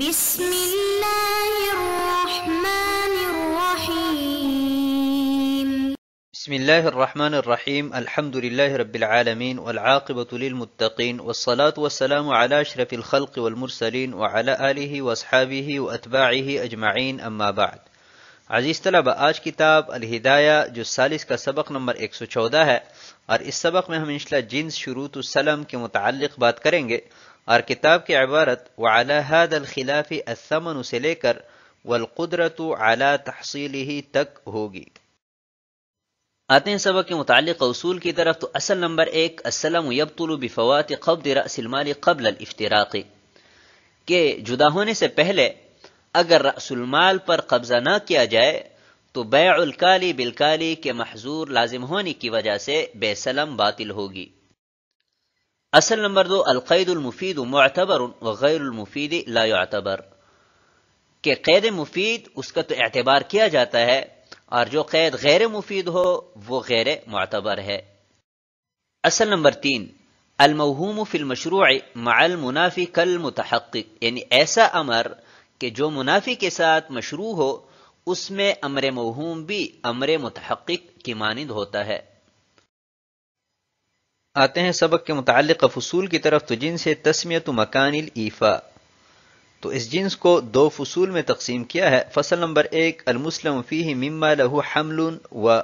بسم اللہ الرحمن الرحیم بسم اللہ الرحمن الرحیم الحمدللہ رب العالمین والعاقبت للمتقین والصلاة والسلام على شرف الخلق والمرسلین وعلى آلہ واصحابہ واتباعہ اجمعین اما بعد عزیز طلبہ آج کتاب الہدایہ جو سالس کا سبق نمبر ایک سو چودہ ہے اور اس سبق میں ہم انشاءاللہ جنس شروط السلم کے متعلق بات کریں گے اور کتاب کی عبارت و هذا الخلاف اسمن سے لے کر والقدرت علی تحصیلہ تحصیل ہی تک ہوگی آتے ہیں سبق کے متعلق اصول کی طرف تو اصل نمبر ایک السلم رأس المال قبل الافتراق کے جدا ہونے سے پہلے اگر رأس المال پر قبضہ نہ کیا جائے تو بیع الکالی بالکالی کے محضور لازم ہونے کی وجہ سے بے سلم باطل ہوگی اصل نمبر دو القید المفید معتبر وغیر غیر لا يعتبر کہ قید مفید اس کا تو اعتبار کیا جاتا ہے اور جو قید غیر مفید ہو وہ غیر معتبر ہے اصل نمبر تین الموہوم فی المشروع مع المنافی کل متحقق یعنی ایسا امر کہ جو منافی کے ساتھ مشروع ہو اس میں امر مہوم بھی امر متحقق کی مانند ہوتا ہے آتے ہیں سبق کے متعلق فصول کی طرف تو جن سے تسمیت مکان الفا تو اس جنس کو دو فصول میں تقسیم کیا ہے فصل نمبر ایک المسلم المسلمفی مما لہو حمل و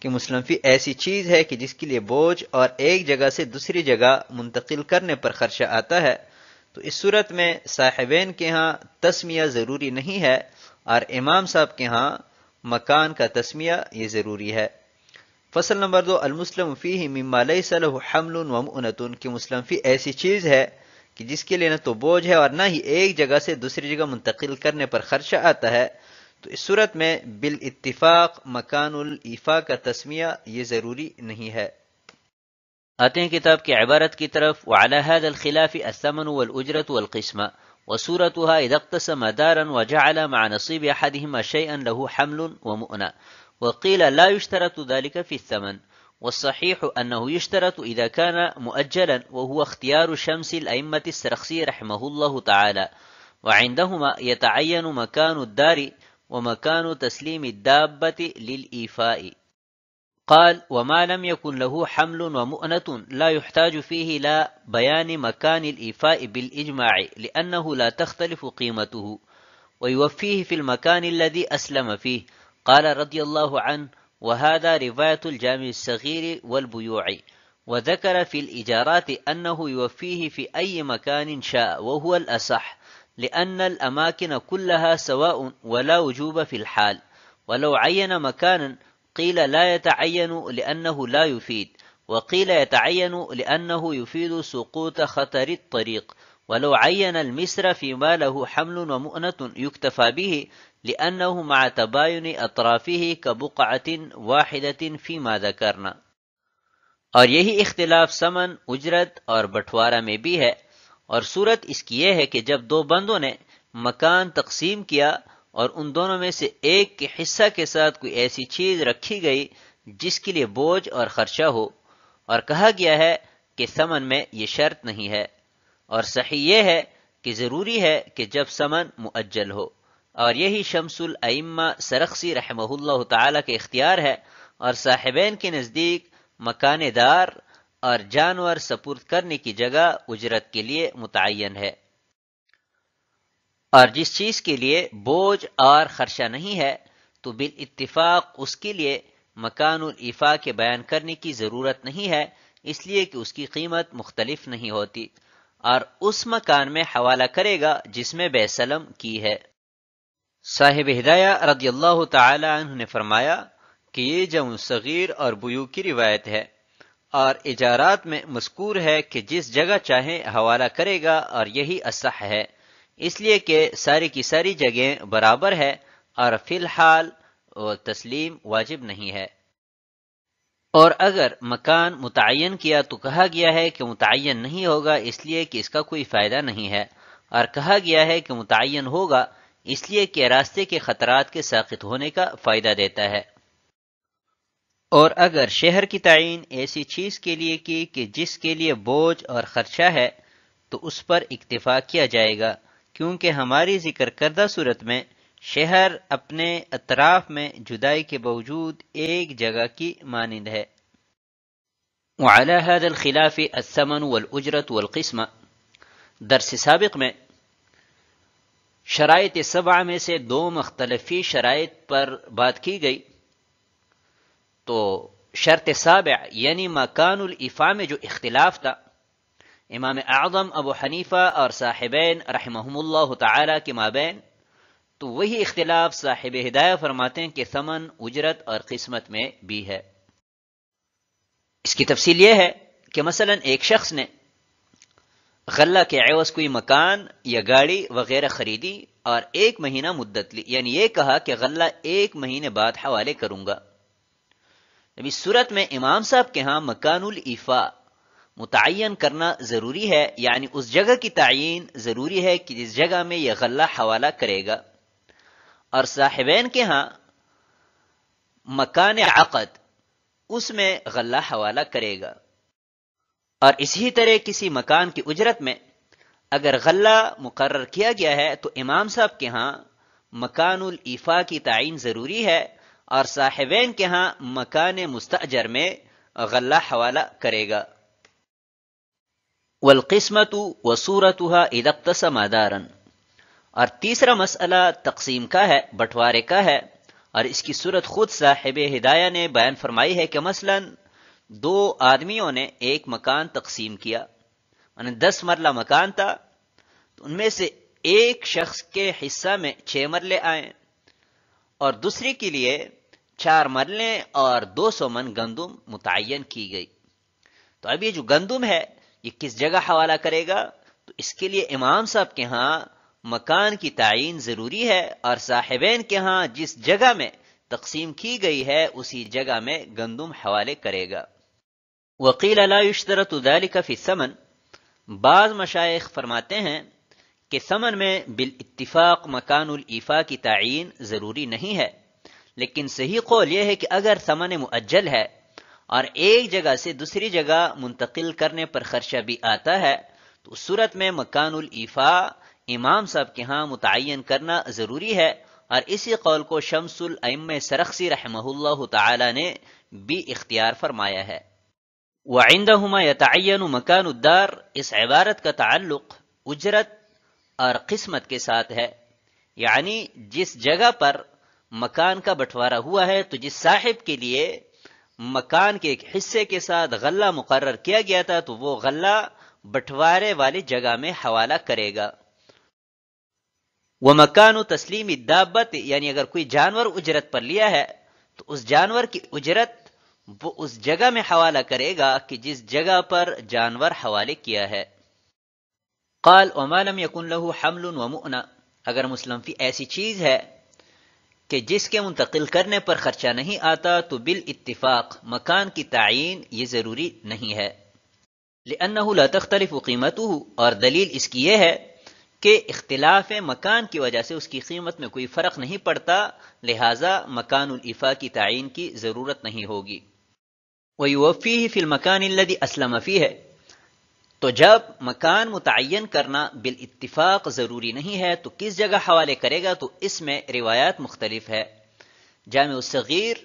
کہ مسلم فی ایسی چیز ہے کہ جس کے لیے بوجھ اور ایک جگہ سے دوسری جگہ منتقل کرنے پر خرچہ آتا ہے تو اس صورت میں صاحبین کے ہاں تسمیہ ضروری نہیں ہے اور امام صاحب کے ہاں مکان کا تسمیہ یہ ضروری ہے فصل نمبر دو المسلم فی مما لیس له حمل و مؤنتن کہ مسلم فی ایسی چیز ہے کہ جس کے لیے نہ تو بوجھ ہے اور نہ ہی ایک جگہ سے دوسری جگہ منتقل کرنے پر خرچہ آتا ہے تو اس صورت میں بالاتفاق مکان الفا کا تسمیہ یہ ضروری نہیں ہے آتے ہیں کتاب کی عبارت کی طرف وعلى هذا الخلاف الثمن والأجرة والقسمة وصورتها إذا اقتسم دارا وجعل مع نصيب أحدهما شيئا له حمل ومؤنى وقيل لا يشترط ذلك في الثمن والصحيح أنه يشترط إذا كان مؤجلا وهو اختيار شمس الأئمة السرخسي رحمه الله تعالى وعندهما يتعين مكان الدار ومكان تسليم الدابة للإيفاء قال وما لم يكن له حمل ومؤنة لا يحتاج فيه لا بيان مكان الإيفاء بالإجماع لأنه لا تختلف قيمته ويوفيه في المكان الذي أسلم فيه قال رضي الله عنه وهذا رواية الجامع الصغير والبيوع وذكر في الإجارات أنه يوفيه في أي مكان شاء وهو الأصح لأن الأماكن كلها سواء ولا وجوب في الحال ولو عين مكانا قيل لا يتعين لأنه لا يفيد وقيل يتعين لأنه يفيد سقوط خطر الطريق ولو المصر فيما له حمل ومؤنة يكتفى به لأنه مع تباين أطرافه كبقعة واحدة فيما ذكرنا اور یہی اختلاف سمن اجرت اور بٹوارا میں بھی ہے اور صورت اس کی یہ ہے کہ جب دو بندوں نے مکان تقسیم کیا اور ان دونوں میں سے ایک کے حصہ کے ساتھ کوئی ایسی چیز رکھی گئی جس کے لیے بوجھ اور خرچہ ہو اور کہا گیا ہے کہ سمن میں یہ شرط نہیں ہے اور صحیح یہ ہے کہ ضروری ہے کہ جب سمن معجل ہو اور یہی شمس العمہ سرخسی رحمہ اللہ تعالی کے اختیار ہے اور صاحبین کے نزدیک مکان دار اور جانور سپرد کرنے کی جگہ اجرت کے لیے متعین ہے اور جس چیز کے لیے بوجھ اور خرچہ نہیں ہے تو اتفاق اس کے لیے مکان الفاق بیان کرنے کی ضرورت نہیں ہے اس لیے کہ اس کی قیمت مختلف نہیں ہوتی اور اس مکان میں حوالہ کرے گا جس میں بے سلم کی ہے صاحب ہدایہ رضی اللہ تعالی عنہ نے فرمایا کہ یہ جم صغیر اور بیو کی روایت ہے اور اجارات میں مذکور ہے کہ جس جگہ چاہے حوالہ کرے گا اور یہی اصح ہے اس لیے کہ ساری کی ساری جگہیں برابر ہے اور فی الحال وہ تسلیم واجب نہیں ہے اور اگر مکان متعین کیا تو کہا گیا ہے کہ متعین نہیں ہوگا اس لیے کہ اس کا کوئی فائدہ نہیں ہے اور کہا گیا ہے کہ متعین ہوگا اس لیے کہ راستے کے خطرات کے ساخت ہونے کا فائدہ دیتا ہے اور اگر شہر کی تعین ایسی چیز کے لیے کی کہ جس کے لیے بوجھ اور خرچہ ہے تو اس پر اکتفا کیا جائے گا کیونکہ ہماری ذکر کردہ صورت میں شہر اپنے اطراف میں جدائی کے باوجود ایک جگہ کی مانند ہے هذا الخلاف الثمن والأجرة والقسمة درس سابق میں شرائط سبع میں سے دو مختلفی شرائط پر بات کی گئی تو شرط سابع یعنی مکان الافا میں جو اختلاف تھا امام اعظم ابو حنیفہ اور صاحبین رحمہم اللہ تعالی کے مابین تو وہی اختلاف صاحب ہدایہ فرماتے ہیں کہ سمن اجرت اور قسمت میں بھی ہے اس کی تفصیل یہ ہے کہ مثلا ایک شخص نے غلہ کے عوض کوئی مکان یا گاڑی وغیرہ خریدی اور ایک مہینہ مدت لی یعنی یہ کہا کہ غلہ ایک مہینے بعد حوالے کروں گا ابھی صورت میں امام صاحب کے ہاں مکان الفا متعین کرنا ضروری ہے یعنی اس جگہ کی تعین ضروری ہے کہ جس جگہ میں یہ غلہ حوالہ کرے گا اور صاحبین کے ہاں مکان عقد اس میں غلہ حوالہ کرے گا اور اسی طرح کسی مکان کی اجرت میں اگر غلہ مقرر کیا گیا ہے تو امام صاحب کے ہاں مکان الفا کی تعین ضروری ہے اور صاحبین کے ہاں مکان مستجر میں غلہ حوالہ کرے گا والقسمت وصورتها اذا اقتسم دارا اور تیسرا مسئلہ تقسیم کا ہے بٹوارے کا ہے اور اس کی صورت خود صاحب ہدایہ نے بیان فرمائی ہے کہ مثلا دو آدمیوں نے ایک مکان تقسیم کیا یعنی دس مرلہ مکان تھا تو ان میں سے ایک شخص کے حصہ میں چھ مرلے آئے اور دوسری کے لیے چار مرلے اور دو سو من گندم متعین کی گئی تو اب یہ جو گندم ہے یہ کس جگہ حوالہ کرے گا تو اس کے لیے امام صاحب کے ہاں مکان کی تعین ضروری ہے اور صاحبین کے ہاں جس جگہ میں تقسیم کی گئی ہے اسی جگہ میں گندم حوالے کرے گا وکیل کا سمن بعض مشائق فرماتے ہیں کہ سمن میں بال اتفاق مکان الفا کی تعین ضروری نہیں ہے لیکن صحیح قول یہ ہے کہ اگر سمن معجل ہے اور ایک جگہ سے دوسری جگہ منتقل کرنے پر خرچہ بھی آتا ہے تو اس صورت میں مکان الفا امام صاحب کے ہاں متعین کرنا ضروری ہے اور اسی قول کو شمس العم سرخسی رحمہ اللہ تعالی نے بھی اختیار فرمایا ہے وعندهما ہما مکان الدار اس عبارت کا تعلق اجرت اور قسمت کے ساتھ ہے یعنی جس جگہ پر مکان کا بٹوارا ہوا ہے تو جس صاحب کے لیے مکان کے ایک حصے کے ساتھ غلہ مقرر کیا گیا تھا تو وہ غلہ بٹوارے والی جگہ میں حوالہ کرے گا وہ مکان و تسلیمی دعبت یعنی اگر کوئی جانور اجرت پر لیا ہے تو اس جانور کی اجرت وہ اس جگہ میں حوالہ کرے گا کہ جس جگہ پر جانور حوالے کیا ہے قال حمل یقن اگر مسلمفی ایسی چیز ہے کہ جس کے منتقل کرنے پر خرچہ نہیں آتا تو بال اتفاق مکان کی تعین یہ ضروری نہیں ہے لأنه لا تختلف قیمته اور دلیل اس کی یہ ہے کہ اختلاف مکان کی وجہ سے اس کی قیمت میں کوئی فرق نہیں پڑتا لہذا مکان الفا کی تعین کی ضرورت نہیں ہوگی وہی وفی ہی فی المکان الدی اسلم ہے تو جب مکان متعین کرنا بالاتفاق ضروری نہیں ہے تو کس جگہ حوالے کرے گا تو اس میں روایات مختلف ہے جامع الصغیر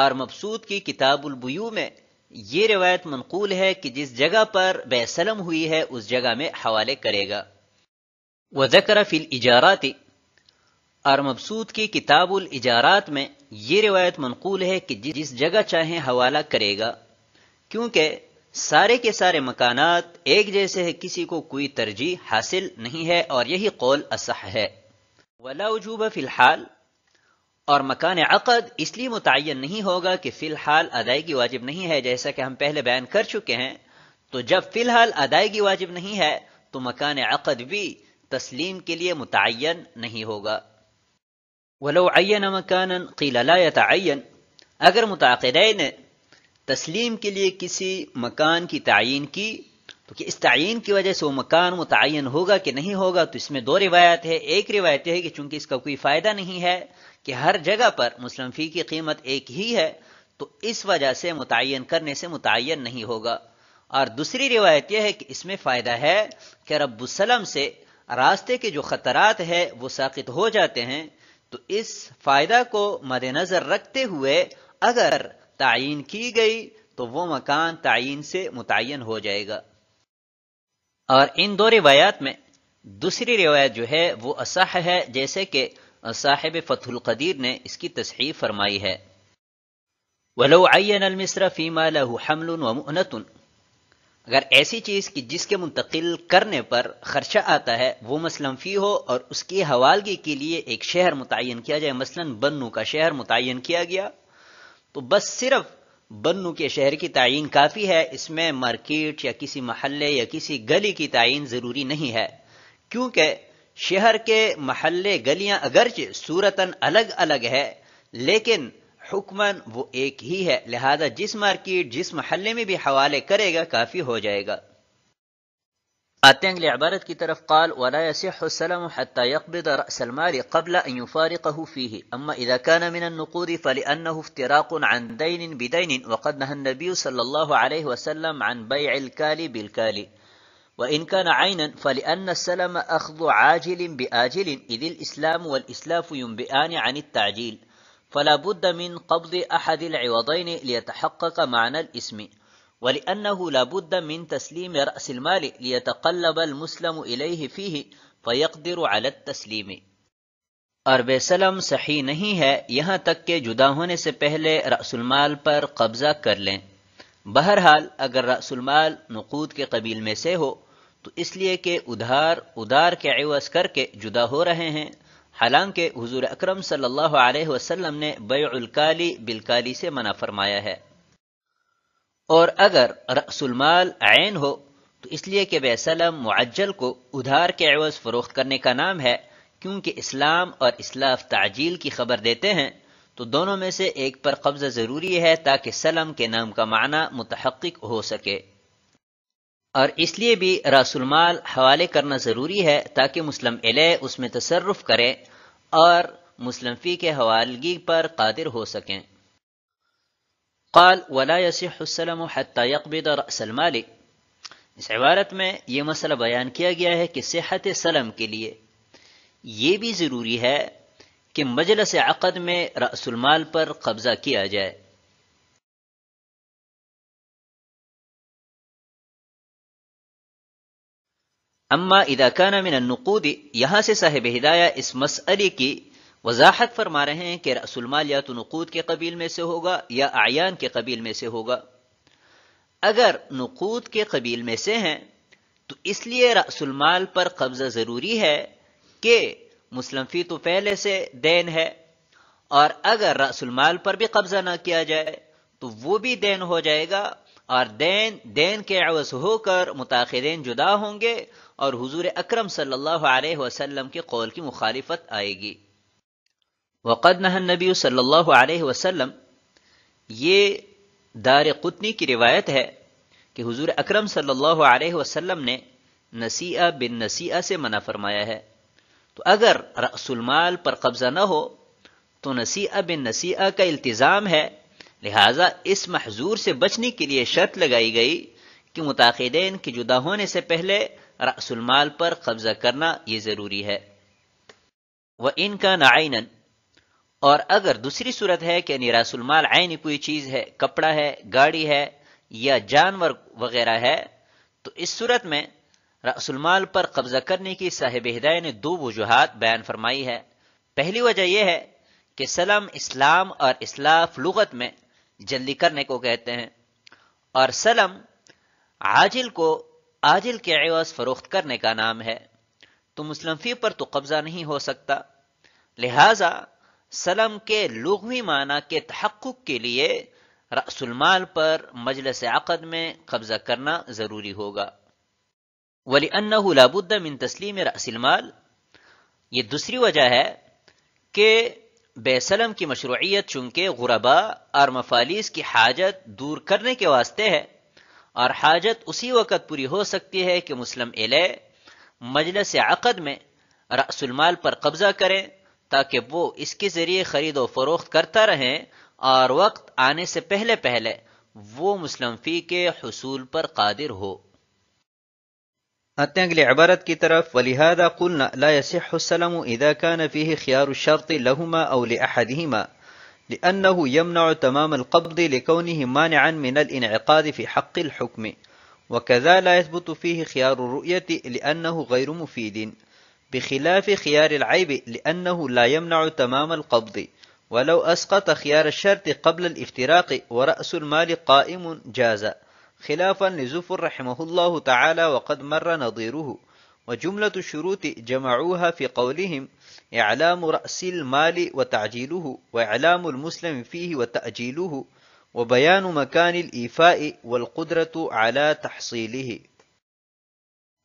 اور مبسود کی کتاب البیو میں یہ روایت منقول ہے کہ جس جگہ پر بے سلم ہوئی ہے اس جگہ میں حوالے کرے گا وذکر فی الاجارات اور مبسود کی کتاب الاجارات میں یہ روایت منقول ہے کہ جس جگہ چاہیں حوالہ کرے گا کیونکہ سارے کے سارے مکانات ایک جیسے کسی کو کوئی ترجیح حاصل نہیں ہے اور یہی قول اصح ہے ولا وجوب فی الحال اور مکان عقد اس لیے متعین نہیں ہوگا کہ فی الحال ادائیگی واجب نہیں ہے جیسا کہ ہم پہلے بیان کر چکے ہیں تو جب فی الحال ادائیگی واجب نہیں ہے تو مکان عقد بھی تسلیم کے لیے متعین نہیں ہوگا ولو عین مکانا قیل لا اگر متعقدین تسلیم کے لیے کسی مکان کی تعین کی تو کہ اس تعین کی وجہ سے وہ مکان متعین ہوگا کہ نہیں ہوگا تو اس میں دو روایت ہے ایک روایت ہے کہ چونکہ اس کا کوئی فائدہ نہیں ہے کہ ہر جگہ پر مسلم فی کی قیمت ایک ہی ہے تو اس وجہ سے متعین کرنے سے متعین نہیں ہوگا اور دوسری روایت یہ ہے کہ اس میں فائدہ ہے کہ رب السلم سے راستے کے جو خطرات ہے وہ ساقت ہو جاتے ہیں تو اس فائدہ کو مد نظر رکھتے ہوئے اگر تعین کی گئی تو وہ مکان تعین سے متعین ہو جائے گا اور ان دو روایات میں دوسری روایت جو ہے وہ اصح ہے جیسے کہ صاحب فتح القدیر نے اس کی تصحیح فرمائی ہے وَلَوْ عَيَّنَ فِي مَا لَهُ حَمْلٌ وَمُؤْنَةٌ اگر ایسی چیز کی جس کے منتقل کرنے پر خرچہ آتا ہے وہ مثلا فی ہو اور اس کی حوالگی کے لیے ایک شہر متعین کیا جائے مثلا بنو کا شہر متعین کیا گیا تو بس صرف بنو کے شہر کی تعین کافی ہے اس میں مارکیٹ یا کسی محلے یا کسی گلی کی تعین ضروری نہیں ہے کیونکہ شہر کے محلے گلیاں اگرچہ صورتاً الگ الگ ہے لیکن ہی ہے لہذا جس مارکیٹ جس محلے میں بھی حوالے کرے گا کافی ہو جائے گا آتے ہیں اگلی عبارت کی طرف قال ولا يصح السلام حتى يقبض رأس المال قبل ان يفارقه فيه اما اذا كان من النقود فلانه افتراق عن دين بدين وقد نهى النبي صلى الله عليه وسلم عن بيع الكالي بالكالي وإن كان عينا فلأن السلم أخذ عاجل بآجل إذ الإسلام والإسلاف ينبئان عن التعجيل فلا بد من قبض احد العوضين ليتحقق معنى الاسم ولانه لا بد من تسليم راس المال ليتقلب المسلم اليه فيه فيقدر على التسليم عرب سلم صحیح نہیں ہے یہاں تک کہ جدا ہونے سے پہلے رأس المال پر قبضہ کر لیں بہرحال اگر رأس المال نقود کے قبیل میں سے ہو تو اس لیے کہ ادھار ادار کے عوض کر کے جدا ہو رہے ہیں حالانکہ حضور اکرم صلی اللہ علیہ وسلم نے بیع الکالی بالکالی سے منع فرمایا ہے اور اگر رأس المال عین ہو تو اس لیے کہ بے سلم معجل کو ادھار کے عوض فروخت کرنے کا نام ہے کیونکہ اسلام اور اسلاف تعجیل کی خبر دیتے ہیں تو دونوں میں سے ایک پر قبضہ ضروری ہے تاکہ سلم کے نام کا معنی متحقق ہو سکے اور اس لیے بھی راس المال حوالے کرنا ضروری ہے تاکہ مسلم علیہ اس میں تصرف کریں اور مسلم فی کے حوالگی پر قادر ہو سکیں قال ولا السلم يقبض رأس المال اس عبارت میں یہ مسئلہ بیان کیا گیا ہے کہ صحت سلم کے لیے یہ بھی ضروری ہے کہ مجلس عقد میں المال پر قبضہ کیا جائے اما اماں من النقود یہاں سے صاحب ہدایہ اس مسئلے کی وضاحت فرما رہے ہیں کہ المال یا تو نقود کے قبیل میں سے ہوگا یا اعیان کے قبیل میں سے ہوگا اگر نقود کے قبیل میں سے ہیں تو اس لیے المال پر قبضہ ضروری ہے کہ مسلم فی تو پہلے سے دین ہے اور اگر المال پر بھی قبضہ نہ کیا جائے تو وہ بھی دین ہو جائے گا اور دین دین کے عوض ہو کر متاخرین جدا ہوں گے اور حضور اکرم صلی اللہ علیہ وسلم کے قول کی مخالفت آئے گی وقد نہ نبی صلی اللہ علیہ وسلم یہ دار قطنی کی روایت ہے کہ حضور اکرم صلی اللہ علیہ وسلم نے نسیعہ بن نسیعہ سے منع فرمایا ہے تو اگر رأس المال پر قبضہ نہ ہو تو نسیعہ بن نسیعہ کا التزام ہے لہذا اس محضور سے بچنے کے لیے شرط لگائی گئی کہ متاخدین کے جدا ہونے سے پہلے رأس المال پر قبضہ کرنا یہ ضروری ہے وہ ان کا نا اور اگر دوسری صورت ہے کہ یعنی المال عین کوئی چیز ہے کپڑا ہے گاڑی ہے یا جانور وغیرہ ہے تو اس صورت میں المال پر قبضہ کرنے کی صاحب ہدایہ نے دو وجوہات بیان فرمائی ہے پہلی وجہ یہ ہے کہ سلم اسلام اور اسلاف لغت میں جلدی کرنے کو کہتے ہیں اور سلم عاجل کو عاجل کے عوض فروخت کرنے کا نام ہے تو مسلم فی پر تو قبضہ نہیں ہو سکتا لہذا سلم کے لغوی معنی کے تحقق کے لیے رأس المال پر مجلس عقد میں قبضہ کرنا ضروری ہوگا ولی ان لابد من تسلیم رأس المال یہ دوسری وجہ ہے کہ سلم کی مشروعیت چونکہ غربا اور مفالس کی حاجت دور کرنے کے واسطے ہے اور حاجت اسی وقت پوری ہو سکتی ہے کہ مسلم علیہ مجلس عقد میں رأس المال پر قبضہ کریں تاکہ وہ اس کے ذریعے خرید و فروخت کرتا رہیں اور وقت آنے سے پہلے پہلے وہ مسلم فی کے حصول پر قادر ہو التنقل عبارة کی طرف ولهذا قلنا لا يصح السلام إذا كان فيه خيار الشرط لهما أو لأحدهما لأنه يمنع تمام القبض لكونه مانعا من الانعقاد في حق الحكم وكذا لا يثبت فيه خيار الرؤية لأنه غير مفيد بخلاف خيار العيب لأنه لا يمنع تمام القبض ولو أسقط خيار الشرط قبل الافتراق ورأس المال قائم جاز خلافا لزف رحمه الله تعالى وقد مر نظيره وجملة الشروط جمعوها في قولهم إعلام رأس المال وتعجيله وإعلام المسلم فيه وتأجيله وبيان مكان الإيفاء والقدرة على تحصيله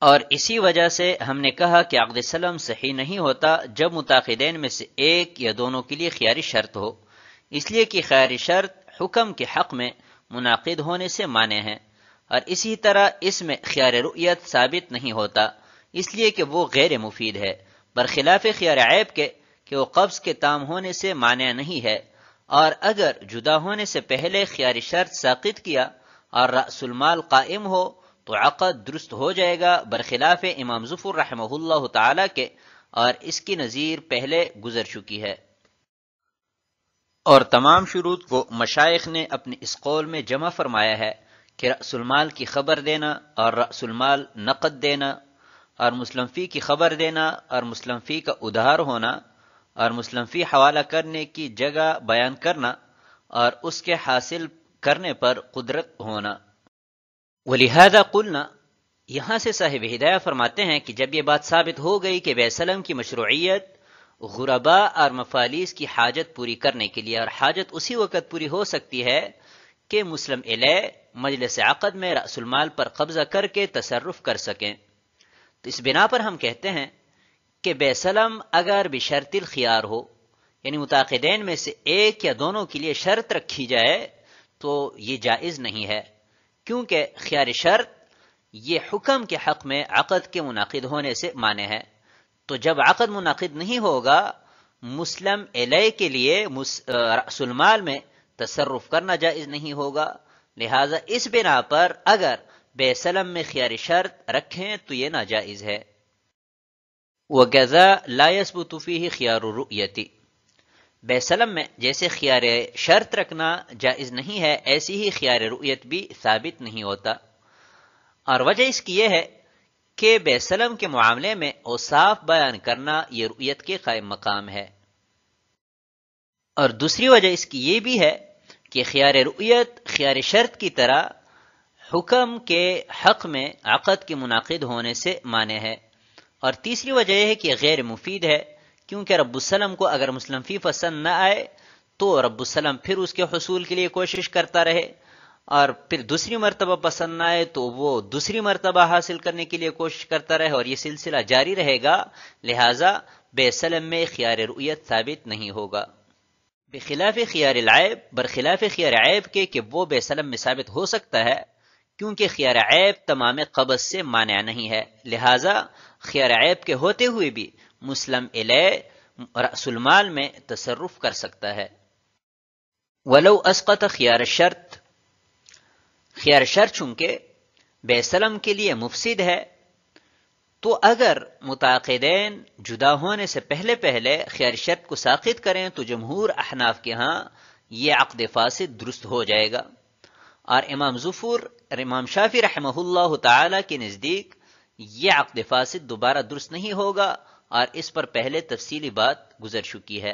اور اسی وجہ سے ہم نے کہا کہ عقد سلم صحیح نہیں ہوتا جب متاخدین میں سے ایک یا دونوں کے لیے خیاری شرط ہو اس لیے کہ خیاری شرط حکم کے حق میں منعقد ہونے سے مانے ہیں اور اسی طرح اس میں خیار رؤیت ثابت نہیں ہوتا اس لیے کہ وہ غیر مفید ہے برخلاف خیار عیب کے کہ وہ قبض کے تام ہونے سے مانع نہیں ہے اور اگر جدا ہونے سے پہلے خیار شرط ساقط کیا اور رأس المال قائم ہو تو عقد درست ہو جائے گا برخلاف امام ظفر رحمہ اللہ تعالی کے اور اس کی نظیر پہلے گزر چکی ہے اور تمام شروع کو مشائق نے اپنے اس قول میں جمع فرمایا ہے کہ رأس المال کی خبر دینا اور رأس المال نقد دینا اور مسلمفی کی خبر دینا اور مسلمفی کا ادھار ہونا اور مسلمفی حوالہ کرنے کی جگہ بیان کرنا اور اس کے حاصل کرنے پر قدرت ہونا ولہذا قلنا یہاں سے صاحب ہدایہ فرماتے ہیں کہ جب یہ بات ثابت ہو گئی کہ سلم کی مشروعیت غربا اور مفالس کی حاجت پوری کرنے کے لیے اور حاجت اسی وقت پوری ہو سکتی ہے کہ مسلم علیہ مجلس عقد میں رأس المال پر قبضہ کر کے تصرف کر سکیں تو اس بنا پر ہم کہتے ہیں کہ بے سلم اگر بے شرط ہو یعنی متعقدین میں سے ایک یا دونوں کے لیے شرط رکھی جائے تو یہ جائز نہیں ہے کیونکہ خیار شرط یہ حکم کے حق میں عقد کے منعقد ہونے سے مانے ہے تو جب عقد منعقد نہیں ہوگا مسلم علیہ کے لیے سلمال میں تصرف کرنا جائز نہیں ہوگا لہذا اس بنا پر اگر بے سلم میں خیار شرط رکھیں تو یہ ناجائز ہے وہ غزہ يَسْبُتُ فِيهِ خِيَارُ رُؤْيَتِ بے سلم میں جیسے خیار شرط رکھنا جائز نہیں ہے ایسی ہی خیار رؤیت بھی ثابت نہیں ہوتا اور وجہ اس کی یہ ہے بے سلم کے معاملے میں اوصاف بیان کرنا یہ رؤیت کے قائم مقام ہے اور دوسری وجہ اس کی یہ بھی ہے کہ خیار رؤیت خیار شرط کی طرح حکم کے حق میں عقد کے منعقد ہونے سے مانے ہے اور تیسری وجہ یہ ہے کہ غیر مفید ہے کیونکہ رب السلم کو اگر مسلم فی پسند نہ آئے تو رب السلم پھر اس کے حصول کے لیے کوشش کرتا رہے اور پھر دوسری مرتبہ پسند نہ آئے تو وہ دوسری مرتبہ حاصل کرنے کے لیے کوشش کرتا رہے اور یہ سلسلہ جاری رہے گا لہذا بے سلم میں خیار رؤیت ثابت نہیں ہوگا بخلاف خیار العیب برخلاف خیار عیب کے کہ وہ بے سلم میں ثابت ہو سکتا ہے کیونکہ خیار عیب تمام قبض سے مانع نہیں ہے لہذا خیار عیب کے ہوتے ہوئے بھی مسلم علیہ المال میں تصرف کر سکتا ہے ولو اسقط خیار شرط خیر شر چونکہ بے سلم کے لیے مفسد ہے تو اگر متعقدین جدا ہونے سے پہلے پہلے خیر شرط کو ساخت کریں تو جمہور احناف کے ہاں یہ عقد فاسد درست ہو جائے گا اور امام ظفور امام شافی رحمہ اللہ تعالی کے نزدیک یہ عقد فاسد دوبارہ درست نہیں ہوگا اور اس پر پہلے تفصیلی بات گزر چکی ہے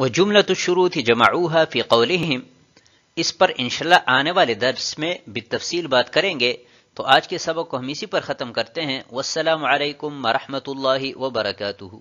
وہ جملہ تو شروع تھی جماعوہ اس پر انشاءاللہ آنے والے درس میں بھی تفصیل بات کریں گے تو آج کے سبق کو ہم اسی پر ختم کرتے ہیں والسلام علیکم ورحمۃ اللہ وبرکاتہ